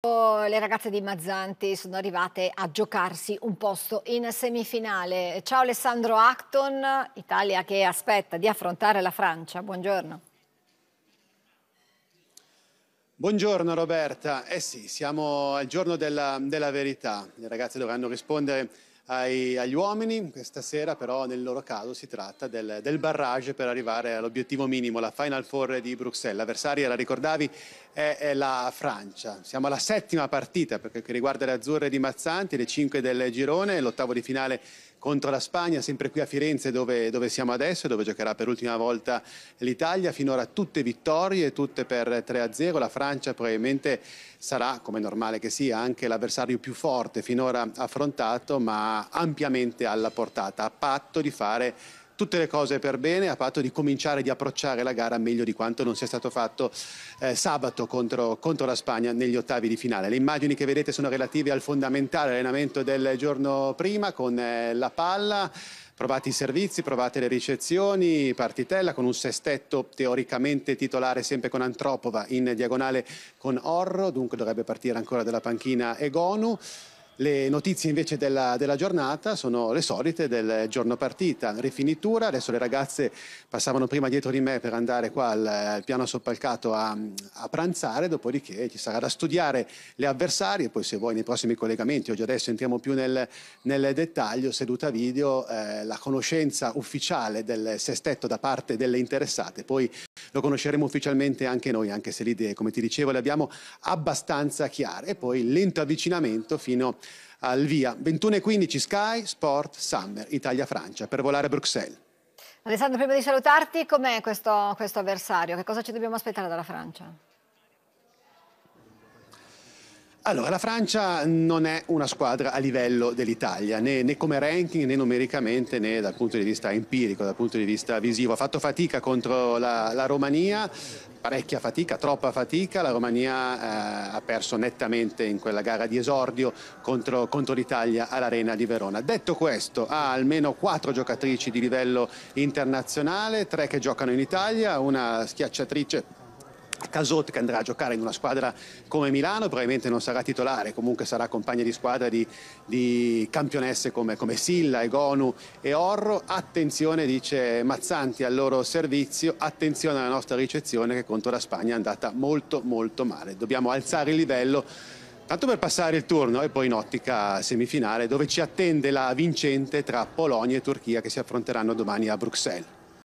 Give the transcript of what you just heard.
Le ragazze di Mazzanti sono arrivate a giocarsi un posto in semifinale. Ciao Alessandro Acton, Italia che aspetta di affrontare la Francia. Buongiorno. Buongiorno Roberta. Eh sì, siamo al giorno della, della verità. Le ragazze dovranno rispondere ai, agli uomini, questa sera però nel loro caso si tratta del, del barrage per arrivare all'obiettivo minimo, la Final Four di Bruxelles. L'avversaria, la ricordavi, è, è, la Francia. Siamo alla settima partita per quel che riguarda le azzurre di Mazzanti, le cinque del girone, l'ottavo di finale contro la Spagna, sempre qui a Firenze dove, dove siamo adesso e dove giocherà per l'ultima volta l'Italia. Finora tutte vittorie, tutte per 3-0. La Francia probabilmente sarà, come è normale che sia, anche l'avversario più forte finora affrontato, ma ampiamente alla portata, a patto di fare tutte le cose per bene, a patto di cominciare di approcciare la gara meglio di quanto non sia stato fatto eh, sabato contro, contro, la Spagna negli ottavi di finale. Le immagini che vedete sono relative al fondamentale allenamento del giorno prima con eh, la palla provate i servizi, provate le ricezioni, partitella con un sestetto teoricamente titolare sempre con Antropova in diagonale con Orro, dunque dovrebbe partire ancora dalla panchina Egonu. Le notizie invece della, della, giornata sono le solite del giorno partita, rifinitura, adesso le ragazze passavano prima dietro di me per andare qua al, al piano soppalcato a, a, pranzare, dopodiché ci sarà da studiare le avversarie, poi se vuoi nei prossimi collegamenti, oggi adesso entriamo più nel, nel dettaglio, seduta video, eh, la conoscenza ufficiale del sestetto da parte delle interessate, poi lo conosceremo ufficialmente anche noi, anche se le idee, come ti dicevo, le abbiamo abbastanza chiare e poi lento avvicinamento fino a al via. 21.15 Sky Sport Summer Italia-Francia per volare a Bruxelles. Alessandro, prima di salutarti, com'è questo, questo avversario? Che cosa ci dobbiamo aspettare dalla Francia? Allora, la Francia non è una squadra a livello dell'Italia, né, né, come ranking, né numericamente, né dal punto di vista empirico, dal punto di vista visivo. Ha fatto fatica contro la, la Romania, parecchia fatica, troppa fatica. La Romania eh, ha perso nettamente in quella gara di esordio contro, contro l'Italia all'Arena di Verona. Detto questo, ha almeno quattro giocatrici di livello internazionale, tre che giocano in Italia, una schiacciatrice Casot che andrà a giocare in una squadra come Milano, probabilmente non sarà titolare, comunque sarà compagna di squadra di, di campionesse come, come Silla, Egonu e Orro. Attenzione, dice Mazzanti, al loro servizio, attenzione alla nostra ricezione che contro la Spagna è andata molto molto male. Dobbiamo alzare il livello tanto per passare il turno e poi in ottica semifinale dove ci attende la vincente tra Polonia e Turchia che si affronteranno domani a Bruxelles.